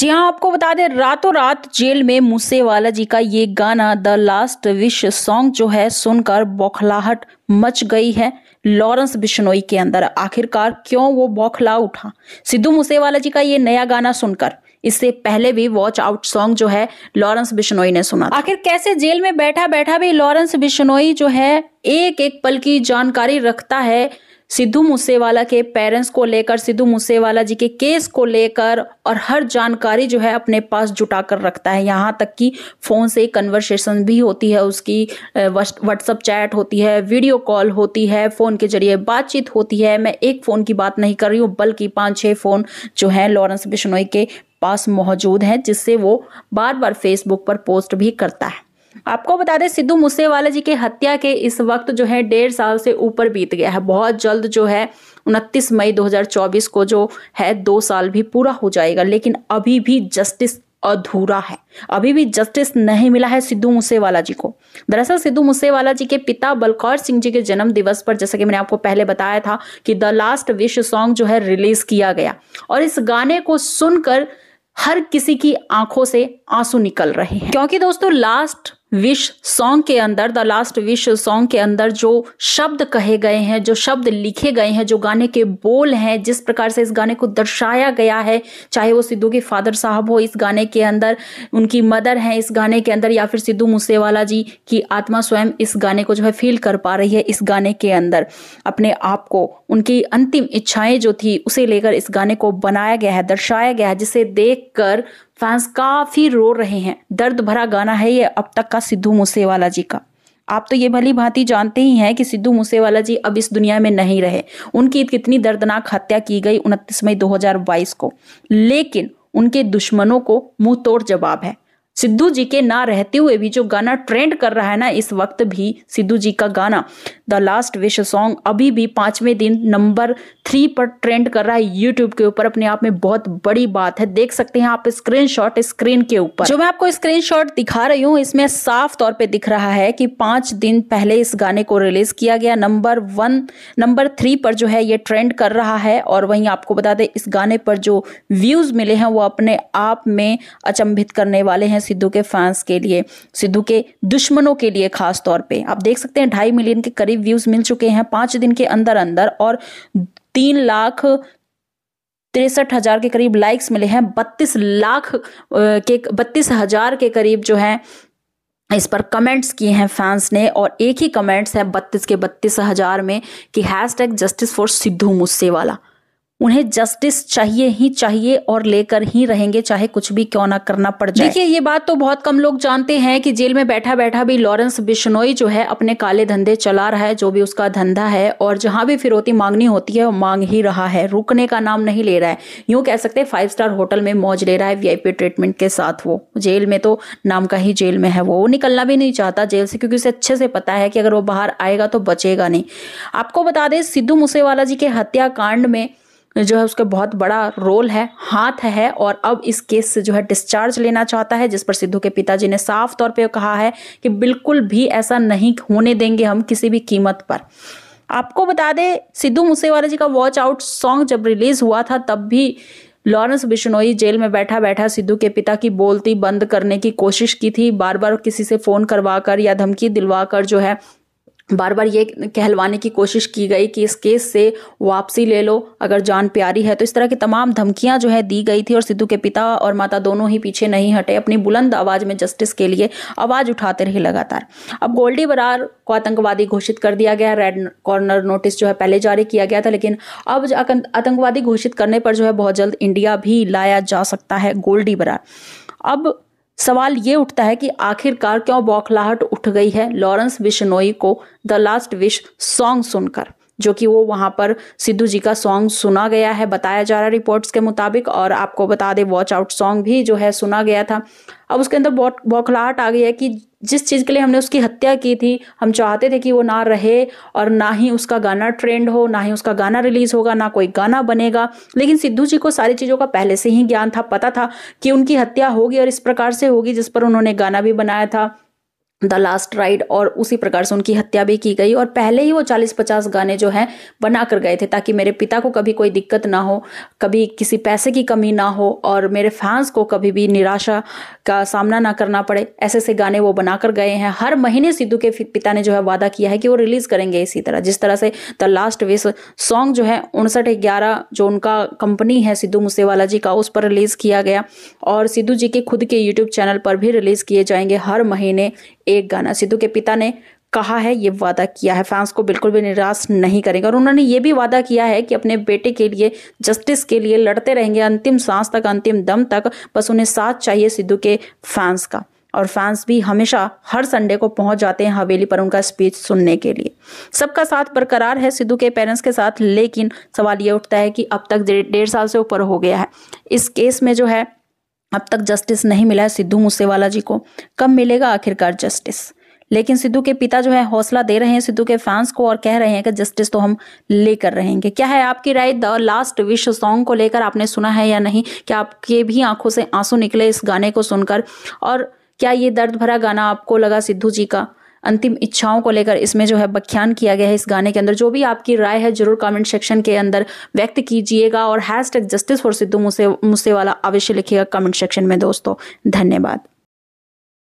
जी हाँ आपको बता दें रातों रात जेल में मूसे वाला जी का ये गाना द लास्ट विश सॉन्ग जो है सुनकर बौखलाहट मच गई है लॉरेंस बिश्नोई के अंदर आखिरकार क्यों वो बौखला उठा सिद्धू मूसेवाला जी का ये नया गाना सुनकर इससे पहले भी वॉच आउट सॉन्ग जो है लॉरेंस बिश्नोई ने सुना आखिर कैसे जेल में बैठा बैठा भी लॉरेंस बिश्नोई जो है एक एक पल की जानकारी रखता है सिद्धू मूसेवाला के पेरेंट्स को लेकर सिद्धू मूसेवाला जी के केस को लेकर और हर जानकारी जो है अपने पास जुटा कर रखता है यहाँ तक कि फ़ोन से कन्वर्सेशन भी होती है उसकी व्हाट्सअप चैट होती है वीडियो कॉल होती है फ़ोन के जरिए बातचीत होती है मैं एक फ़ोन की बात नहीं कर रही हूँ बल्कि पाँच छः फ़ोन जो है लॉरेंस बिश्नोई के पास मौजूद हैं जिससे वो बार बार फेसबुक पर पोस्ट भी करता है आपको बता दें सिद्धू मूसेवाला जी के हत्या के इस वक्त जो है डेढ़ साल से ऊपर बीत गया है बहुत जल्द जो है उनतीस मई 2024 को जो है दो साल भी पूरा हो जाएगा लेकिन अभी भी जस्टिस अधूरा है अभी भी जस्टिस नहीं मिला है सिद्धू मूसेवाला जी को दरअसल सिद्धू मूसेवाला जी के पिता बलकौर सिंह जी के जन्म दिवस पर जैसा कि मैंने आपको पहले बताया था कि द लास्ट विश सॉन्ग जो है रिलीज किया गया और इस गाने को सुनकर हर किसी की आंखों से आंसू निकल रहे हैं क्योंकि दोस्तों लास्ट विश सॉन्ग के अंदर द लास्ट विश सॉन्ग के अंदर जो शब्द कहे गए हैं जो शब्द लिखे गए हैं जो गाने के बोल हैं जिस प्रकार से इस गाने को दर्शाया गया है चाहे वो सिद्धू के फादर साहब हो इस गाने के अंदर उनकी मदर हैं इस गाने के अंदर या फिर सिद्धू मूसेवाला जी की आत्मा स्वयं इस गाने को जो है फील कर पा रही है इस गाने के अंदर अपने आप को उनकी अंतिम इच्छाएं जो थी उसे लेकर इस गाने को बनाया गया है दर्शाया गया है जिसे देख फैंस काफी रो रहे हैं दर्द भरा गाना है ये अब तक का सिद्धू मूसेवाला जी का आप तो ये भली भांति जानते ही हैं कि सिद्धू मूसेवाला जी अब इस दुनिया में नहीं रहे उनकी कितनी दर्दनाक हत्या की गई उनतीस मई 2022 को लेकिन उनके दुश्मनों को मुंह तोड़ जवाब है सिद्धू जी के ना रहते हुए भी जो गाना ट्रेंड कर रहा है ना इस वक्त भी सिद्धू जी का गाना द लास्ट विश सॉन्ग अभी भी पांचवें दिन नंबर थ्री पर ट्रेंड कर रहा है यूट्यूब के ऊपर अपने आप में बहुत बड़ी बात है देख सकते हैं आप स्क्रीन शॉट स्क्रीन के ऊपर जो मैं आपको स्क्रीन शॉट दिखा रही हूँ इसमें साफ तौर पर दिख रहा है कि पांच दिन पहले इस गाने को रिलीज किया गया नंबर वन नंबर थ्री पर जो है ये ट्रेंड कर रहा है और वहीं आपको बता दें इस गाने पर जो व्यूज मिले हैं वो अपने आप में अचंभित करने वाले हैं सिद्धू के फैंस के लिए सिद्धू के दुश्मनों के लिए खास तौर पे आप देख सकते हैं ढाई मिलियन के करीब व्यूज मिल चुके हैं पांच दिन के अंदर अंदर और तीन लाख तिरसठ हजार के करीब लाइक्स मिले हैं बत्तीस लाख के बत्तीस हजार के करीब जो है इस पर कमेंट्स किए हैं फैंस ने और एक ही कमेंट्स है बत्तीस के बत्तीस हजार में कि hashtag justice for Sidhu Moosewala वाला उन्हें जस्टिस चाहिए ही चाहिए और लेकर ही रहेंगे चाहे कुछ भी क्यों ना करना पड़ जाए देखिए ये बात तो बहुत कम लोग जानते हैं कि जेल में बैठा बैठा भी लॉरेंस बिश्नोई जो है अपने काले धंधे चला रहा है जो भी उसका धंधा है और जहां भी फिरौती मांगनी होती है वो मांग ही रहा है रुकने का नाम नहीं ले रहा है यूं कह सकते फाइव स्टार होटल में मौज ले रहा है वीआईपी ट्रीटमेंट के साथ वो जेल में तो नाम का ही जेल में है वो वो निकलना भी नहीं चाहता जेल से क्योंकि उसे अच्छे से पता है कि अगर वो बाहर आएगा तो बचेगा नहीं आपको बता दें सिद्धू मूसेवाला जी के हत्याकांड में जो है उसका बहुत बड़ा रोल है हाथ है और अब इस केस से जो है डिस्चार्ज लेना चाहता है जिस पर सिद्धू के पिताजी ने साफ तौर पे कहा है कि बिल्कुल भी ऐसा नहीं होने देंगे हम किसी भी कीमत पर आपको बता दें सिद्धू मूसेवाला जी का वॉच आउट सॉन्ग जब रिलीज हुआ था तब भी लॉरेंस बिश्नोई जेल में बैठा बैठा सिद्धू के पिता की बोलती बंद करने की कोशिश की थी बार बार किसी से फ़ोन करवा कर या धमकी दिलवा कर जो है बार बार ये कहलवाने की कोशिश की गई कि इस केस से वापसी ले लो अगर जान प्यारी है तो इस तरह की तमाम धमकियां जो है दी गई थी और सिद्धू के पिता और माता दोनों ही पीछे नहीं हटे अपनी बुलंद आवाज़ में जस्टिस के लिए आवाज़ उठाते रहे लगातार अब गोल्डी बरार को आतंकवादी घोषित कर दिया गया रेड कॉर्नर नोटिस जो है पहले जारी किया गया था लेकिन अब आतंकवादी घोषित करने पर जो है बहुत जल्द इंडिया भी लाया जा सकता है गोल्डी बरार अब सवाल ये उठता है कि आखिरकार क्यों बौखलाहट उठ गई है लॉरेंस बिश्नोई को द लास्ट विश सॉन्ग सुनकर जो कि वो वहाँ पर सिद्धू जी का सॉन्ग सुना गया है बताया जा रहा है रिपोर्ट्स के मुताबिक और आपको बता दें वॉच आउट सॉन्ग भी जो है सुना गया था अब उसके अंदर बौखलाहट आ गई है कि जिस चीज़ के लिए हमने उसकी हत्या की थी हम चाहते थे कि वो ना रहे और ना ही उसका गाना ट्रेंड हो ना ही उसका गाना रिलीज़ होगा ना कोई गाना बनेगा लेकिन सिद्धू जी को सारी चीज़ों का पहले से ही ज्ञान था पता था कि उनकी हत्या होगी और इस प्रकार से होगी जिस पर उन्होंने गाना भी बनाया था द लास्ट राइड और उसी प्रकार से उनकी हत्या भी की गई और पहले ही वो चालीस पचास गाने जो हैं बना कर गए थे ताकि मेरे पिता को कभी कोई दिक्कत ना हो कभी किसी पैसे की कमी ना हो और मेरे फैंस को कभी भी निराशा का सामना ना करना पड़े ऐसे ऐसे गाने वो बना कर गए हैं हर महीने सिद्धू के पिता ने जो है वादा किया है कि वो रिलीज़ करेंगे इसी तरह जिस तरह से द लास्ट विस सॉन्ग जो है उनसठ ग्यारह जो उनका कंपनी है सिद्धू मूसेवाला जी का उस पर रिलीज़ किया गया और सिद्धू जी के खुद के यूट्यूब चैनल पर भी रिलीज़ किए जाएंगे हर महीने एक गाना सिद्धू के पिता ने कहा है ये वादा किया है फैंस को बिल्कुल भी निराश नहीं करेंगे और उन्होंने ये भी वादा किया है कि अपने बेटे के लिए जस्टिस के लिए लड़ते रहेंगे अंतिम सांस तक अंतिम दम तक बस उन्हें साथ चाहिए सिद्धू के फैंस का और फैंस भी हमेशा हर संडे को पहुंच जाते हैं हवेली पर उनका स्पीच सुनने के लिए सबका साथ बरकरार है सिद्धू के पेरेंट्स के साथ लेकिन सवाल ये उठता है कि अब तक डेढ़ साल से ऊपर हो गया है इस केस में जो है अब तक जस्टिस नहीं मिला है सिद्धू मूसेवाला जी को कब मिलेगा आखिरकार जस्टिस लेकिन सिद्धू के पिता जो है हौसला दे रहे हैं सिद्धू के फैंस को और कह रहे हैं कि जस्टिस तो हम लेकर रहेंगे क्या है आपकी राय द लास्ट विश सॉन्ग को लेकर आपने सुना है या नहीं क्या आपके भी आंखों से आंसू निकले इस गाने को सुनकर और क्या ये दर्द भरा गाना आपको लगा सिद्धू जी का अंतिम इच्छाओं को लेकर इसमें जो है बख्यान किया गया है इस गाने के अंदर जो भी आपकी राय है जरूर कमेंट सेक्शन के अंदर व्यक्त कीजिएगा और hashtag justice for Sidhu Moose Moosewala अवश्य लिखिएगा कमेंट सेक्शन में दोस्तों धन्यवाद